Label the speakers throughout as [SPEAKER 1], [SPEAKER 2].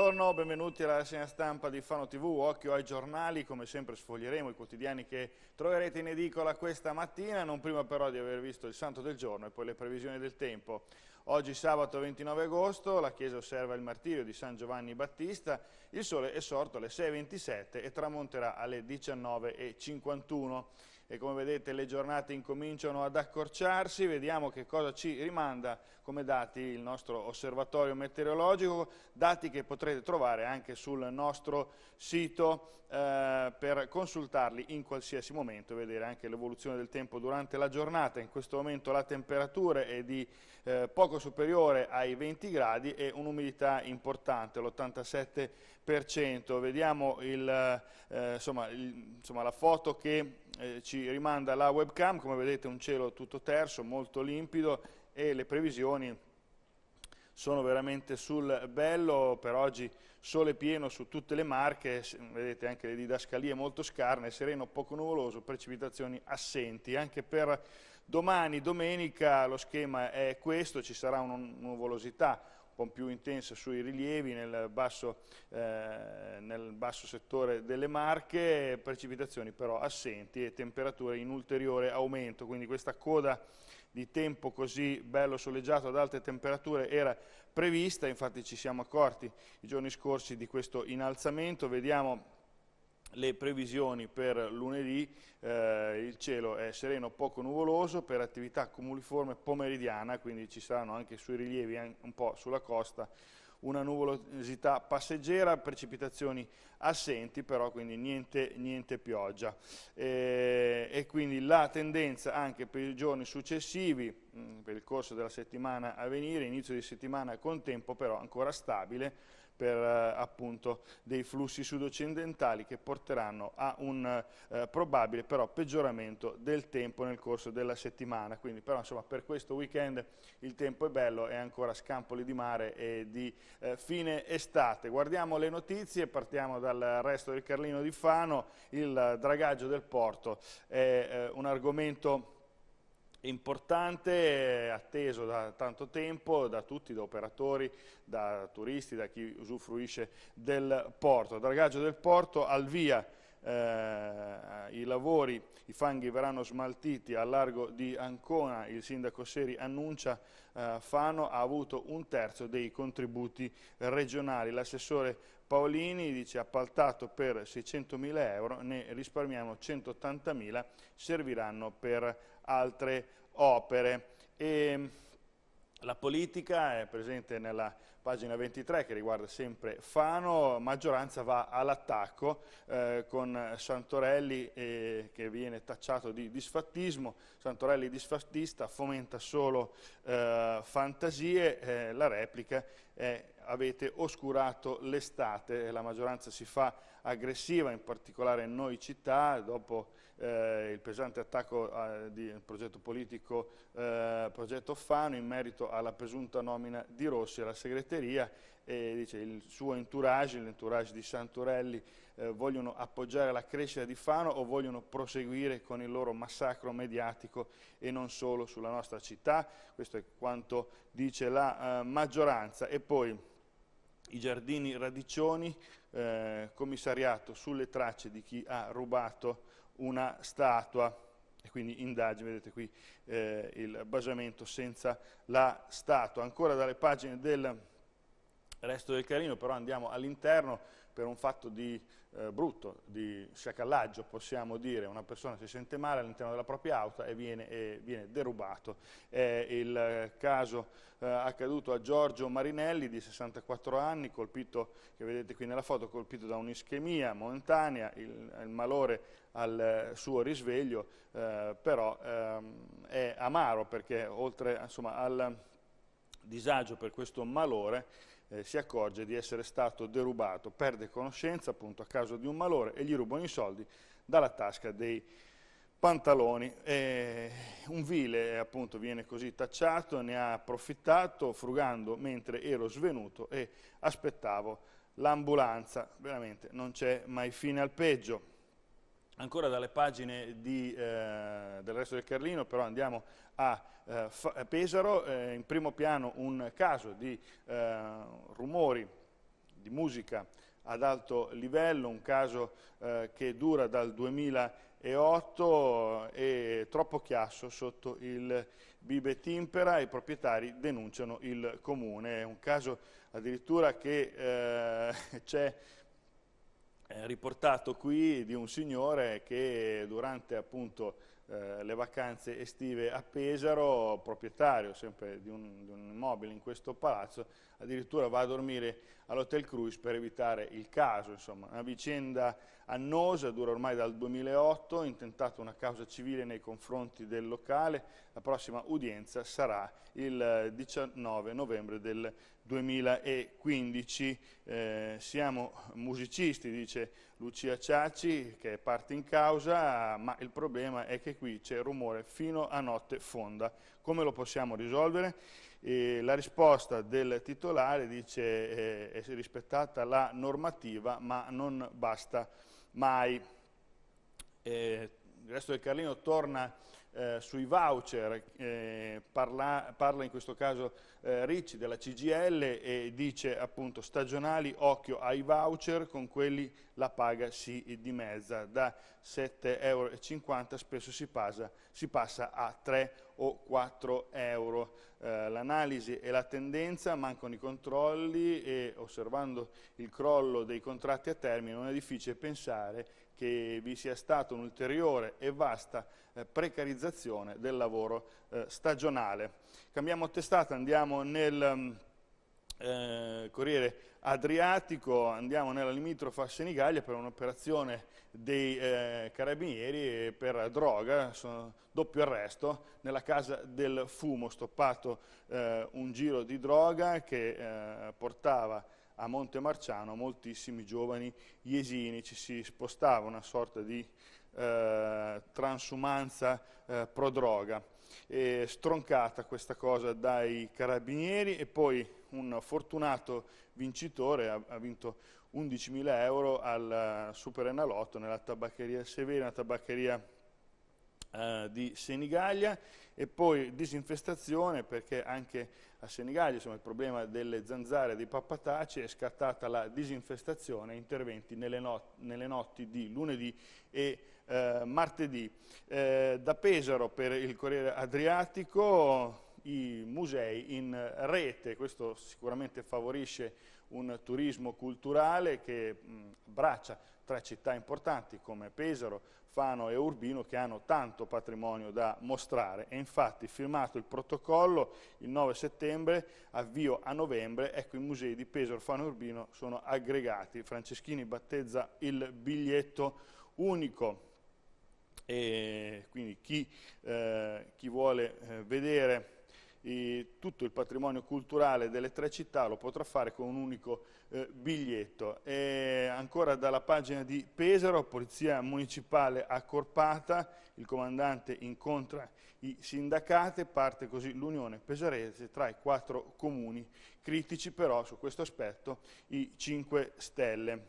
[SPEAKER 1] Buongiorno, benvenuti alla segna stampa di Fano TV, occhio ai giornali, come sempre sfoglieremo i quotidiani che troverete in edicola questa mattina, non prima però di aver visto il santo del giorno e poi le previsioni del tempo. Oggi sabato 29 agosto la chiesa osserva il martirio di San Giovanni Battista, il sole è sorto alle 6.27 e tramonterà alle 19.51 e come vedete le giornate incominciano ad accorciarsi, vediamo che cosa ci rimanda come dati il nostro osservatorio meteorologico, dati che potrete trovare anche sul nostro sito eh, per consultarli in qualsiasi momento vedere anche l'evoluzione del tempo durante la giornata. In questo momento la temperatura è di eh, poco superiore ai 20 gradi e un'umidità importante, l'87%. Vediamo il, eh, insomma, il, insomma, la foto che eh, ci rimanda la webcam, come vedete un cielo tutto terso, molto limpido e le previsioni sono veramente sul bello, per oggi sole pieno su tutte le marche, vedete anche le didascalie molto scarne, sereno, poco nuvoloso, precipitazioni assenti, anche per domani, domenica, lo schema è questo, ci sarà una nuvolosità po' più intensa sui rilievi nel basso, eh, nel basso settore delle Marche, precipitazioni però assenti e temperature in ulteriore aumento, quindi questa coda di tempo così bello soleggiato ad alte temperature era prevista, infatti ci siamo accorti i giorni scorsi di questo innalzamento, vediamo le previsioni per lunedì, eh, il cielo è sereno, poco nuvoloso, per attività cumuliforme pomeridiana, quindi ci saranno anche sui rilievi, un po' sulla costa, una nuvolosità passeggera, precipitazioni assenti però, quindi niente, niente pioggia. E, eh, e, quindi la tendenza anche per i giorni successivi, mm, per il corso della settimana a venire, inizio di settimana con tempo però ancora stabile, per eh, appunto dei flussi sudoccidentali che porteranno a un eh, probabile però peggioramento del tempo nel corso della settimana. Quindi però insomma per questo weekend il tempo è bello è ancora scampoli di mare e di eh, fine estate. Guardiamo le notizie, partiamo da dal resto del Carlino di Fano, il dragaggio del porto è eh, un argomento importante, eh, atteso da tanto tempo da tutti, da operatori, da turisti, da chi usufruisce del porto. Dragaggio del porto al via eh, i lavori, i fanghi verranno smaltiti a largo di Ancona, il sindaco Seri annuncia eh, Fano ha avuto un terzo dei contributi regionali. L'assessore Paolini dice appaltato per 600 mila euro, ne risparmiamo 180 mila, serviranno per altre opere. E, la politica è presente nella pagina 23 che riguarda sempre Fano, maggioranza va all'attacco eh, con Santorelli eh, che viene tacciato di disfattismo, Santorelli disfattista fomenta solo eh, fantasie, eh, la replica è avete oscurato l'estate, e la maggioranza si fa aggressiva, in particolare in noi città, dopo eh, il pesante attacco eh, del progetto politico eh, Progetto Fano in merito alla presunta nomina di Rossi alla segreteria, e dice, il suo entourage, l'entourage di Santorelli, eh, vogliono appoggiare la crescita di Fano o vogliono proseguire con il loro massacro mediatico e non solo sulla nostra città, questo è quanto dice la eh, maggioranza. E poi i giardini radiccioni, eh, commissariato sulle tracce di chi ha rubato una statua e quindi indagine, vedete qui eh, il basamento senza la statua. Ancora dalle pagine del resto del Carino, però andiamo all'interno, per un fatto di, eh, brutto, di sciacallaggio, possiamo dire, una persona si sente male all'interno della propria auto e viene, e viene derubato. È il caso eh, accaduto a Giorgio Marinelli di 64 anni, colpito, che vedete qui nella foto, colpito da un'ischemia momentanea, il, il malore al eh, suo risveglio, eh, però ehm, è amaro perché oltre insomma, al disagio per questo malore eh, si accorge di essere stato derubato, perde conoscenza appunto a causa di un malore e gli rubano i soldi dalla tasca dei pantaloni. Eh, un vile appunto viene così tacciato, ne ha approfittato frugando mentre ero svenuto e aspettavo l'ambulanza. Veramente non c'è mai fine al peggio ancora dalle pagine di, eh, del resto del Carlino, però andiamo a, eh, Pesaro, eh, in primo piano un caso di eh, rumori, di musica ad alto livello, un caso eh, che dura dal 2008 eh, e troppo chiasso sotto il Bibe Timpera, i proprietari denunciano il comune, è un caso addirittura che c'è eh, riportato qui di un signore che durante appunto, eh, le vacanze estive a Pesaro, proprietario sempre di un, di un, immobile in questo palazzo, addirittura va a dormire all'Hotel Cruise per evitare il caso. Insomma, una vicenda annosa, dura ormai dal 2008, intentato una causa civile nei confronti del locale, la prossima udienza sarà il 19 eh, novembre del 2015. Eh, siamo musicisti, dice Lucia Ciacci, che è parte in causa, ma il problema è che qui c'è rumore fino a notte fonda. Come lo possiamo risolvere? Eh, la risposta del titolare dice eh, è rispettata la normativa, ma non basta mai. Eh, il resto del Carlino torna eh, sui voucher, eh, parla, parla, in questo caso eh, Ricci della CGL e dice appunto stagionali, occhio ai voucher, con quelli la paga si dimezza, da 7,50 euro spesso si passa, si passa a 3 o 4 euro. Eh, l'analisi e la tendenza, mancano i controlli e osservando il crollo dei contratti a termine non è difficile pensare che vi sia stata un'ulteriore e vasta eh, precarizzazione del lavoro eh, stagionale. Cambiamo testata, andiamo nel mm, eh, Corriere Adriatico, andiamo nella limitrofa Senigallia per un'operazione dei carabinieri per droga, doppio arresto, nella casa del fumo, stoppato un giro di droga che portava a Monte Marciano moltissimi giovani iesini ci si spostava, una sorta di eh, transumanza eh, pro droga. stroncata questa cosa dai carabinieri e poi un fortunato vincitore ha, ha vinto 11.000 euro al eh, Super Enalotto nella tabaccheria Severina, tabaccheria eh, di Senigallia e poi disinfestazione perché anche a Senigallia insomma, il problema delle zanzare dei pappataci è scattata la disinfestazione, interventi nelle, not nelle notti di lunedì e eh, martedì. Eh, da Pesaro per il Corriere Adriatico i musei in rete, questo sicuramente favorisce un turismo culturale che mh, abbraccia tre città importanti come Pesaro, Fano e Urbino che hanno tanto patrimonio da mostrare e infatti firmato il protocollo il 9 settembre, avvio a novembre, ecco i musei di Pesaro, Fano e Urbino sono aggregati, Franceschini battezza il biglietto unico e quindi chi, eh, chi vuole eh, vedere eh, tutto il patrimonio culturale delle tre città lo potrà fare con un unico eh, biglietto. E ancora dalla pagina di Pesaro, Polizia Municipale accorpata, il comandante incontra i sindacati, parte così l'Unione Pesarese tra i quattro comuni, critici però su questo aspetto i 5 Stelle.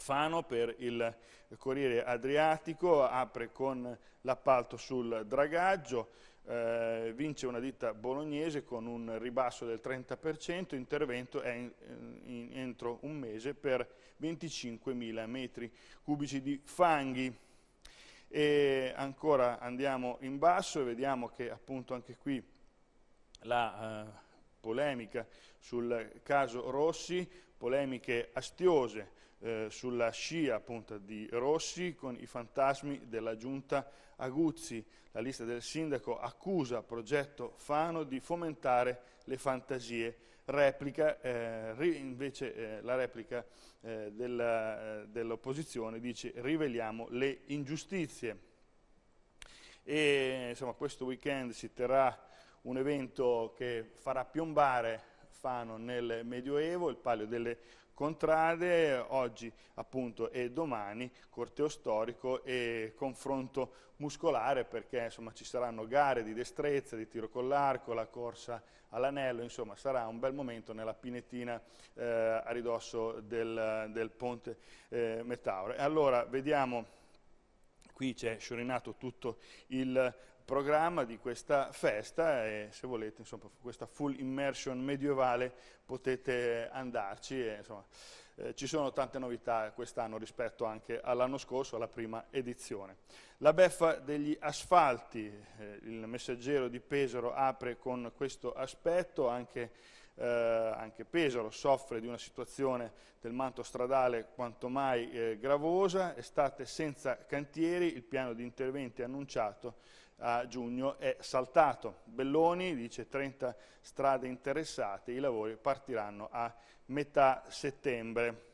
[SPEAKER 1] Fano per il Corriere Adriatico apre con l'appalto sul dragaggio, eh, vince una ditta bolognese con un ribasso del 30%, intervento è in, in, entro un mese per 25.000 metri cubici di fanghi. E ancora andiamo in basso e vediamo che appunto anche qui la... Eh, polemica sul caso Rossi, polemiche astiose eh, sulla scia appunto di Rossi con i fantasmi della giunta Aguzzi. La lista del sindaco accusa progetto Fano di fomentare le fantasie. Replica, eh, invece eh, la replica eh, eh, dell'opposizione dell dice riveliamo le ingiustizie. E, insomma, questo weekend si terrà un evento che farà piombare Fano nel Medioevo, il Palio delle Contrade, oggi appunto e domani corteo storico e confronto muscolare perché insomma ci saranno gare di destrezza, di tiro con l'arco, la corsa all'anello, insomma sarà un bel momento nella pinetina eh, a ridosso del, del ponte eh, Metaure. Allora vediamo qui c'è sciorinato tutto il programma di questa festa e se volete insomma, questa full immersion medievale potete andarci e, insomma, eh, ci sono tante novità quest'anno rispetto anche all'anno scorso, alla prima edizione. La beffa degli asfalti, eh, il messaggero di Pesaro apre con questo aspetto anche eh, anche Pesaro soffre di una situazione del manto stradale quanto mai eh, gravosa, estate senza cantieri, il piano di interventi annunciato a giugno è saltato. Belloni dice 30 strade interessate, i lavori partiranno a metà settembre.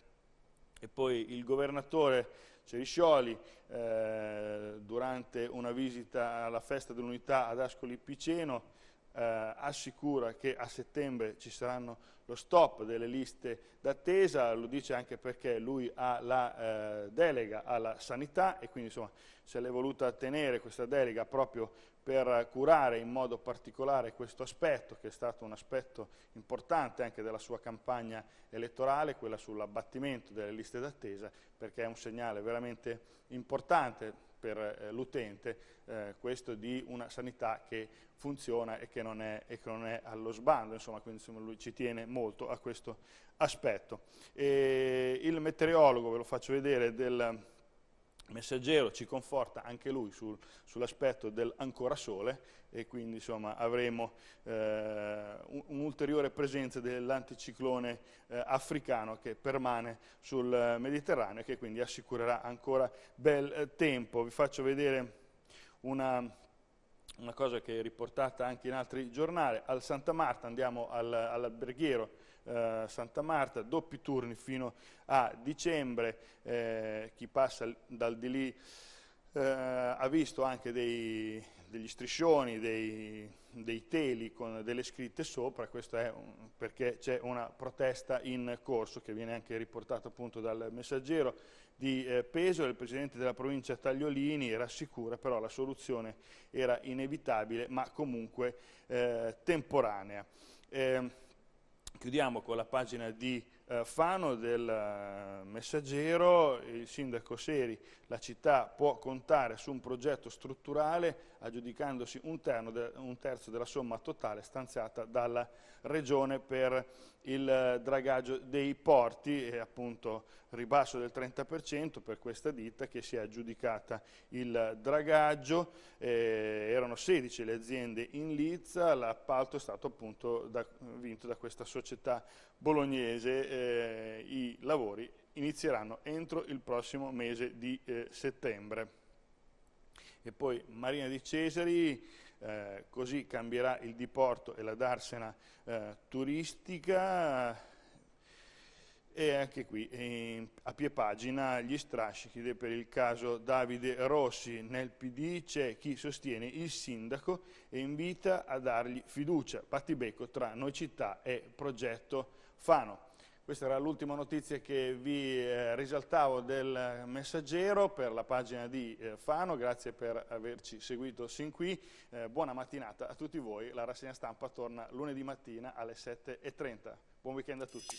[SPEAKER 1] E poi il governatore Ceriscioli, eh, durante una visita alla festa dell'unità ad Ascoli Piceno, eh, assicura che a settembre ci saranno lo stop delle liste d'attesa, lo dice anche perché lui ha la eh, delega alla sanità e quindi insomma, se l'è voluta tenere questa delega proprio per curare in modo particolare questo aspetto, che è stato un aspetto importante anche della sua campagna elettorale, quella sull'abbattimento delle liste d'attesa, perché è un segnale veramente importante per eh, l'utente, eh, questo di una sanità che funziona e che non è, e che non è allo sbando, insomma, quindi insomma, lui ci tiene molto a questo aspetto. E il meteorologo, ve lo faccio vedere, del messaggero ci conforta anche lui sul, sull'aspetto dell'ancora sole e quindi insomma, avremo eh, un'ulteriore presenza dell'anticiclone eh, africano che permane sul Mediterraneo e che quindi assicurerà ancora bel eh, tempo. Vi faccio vedere una, una, cosa che è riportata anche in altri giornali. Al Santa Marta andiamo al, all'alberghiero eh, Santa Marta, doppi turni fino a dicembre, eh, chi passa dal di lì eh, ha visto anche dei, degli striscioni, dei, dei, teli con delle scritte sopra, questo è un, perché c'è una protesta in corso che viene anche riportata appunto dal messaggero di eh, Pesole, il presidente della provincia Tagliolini rassicura però la soluzione era inevitabile ma comunque eh, temporanea. Eh, Chiudiamo con la pagina di eh, Fano del eh, Messaggero, il sindaco Seri, la città può contare su un progetto strutturale aggiudicandosi un, de, un terzo della somma totale stanziata dalla città regione per il eh, dragaggio dei porti, e appunto ribasso del 30% per questa ditta che si è aggiudicata il dragaggio, eh, erano 16 le aziende in lizza, l'appalto è stato appunto da, vinto da questa società bolognese, eh, i lavori inizieranno entro il prossimo mese di eh, settembre. E poi Marina di Cesari, eh, così cambierà il diporto e la darsena eh, turistica e anche qui in, a pie pagina gli strascichi per il caso Davide Rossi nel PD c'è chi sostiene il sindaco e invita a dargli fiducia, battibecco tra Noi Città e Progetto Fano. Questa era l'ultima notizia che vi eh, risaltavo del messaggero per la pagina di eh, Fano, grazie per averci seguito sin qui, eh, buona mattinata a tutti voi, la rassegna stampa torna lunedì mattina alle 7.30, buon weekend a tutti.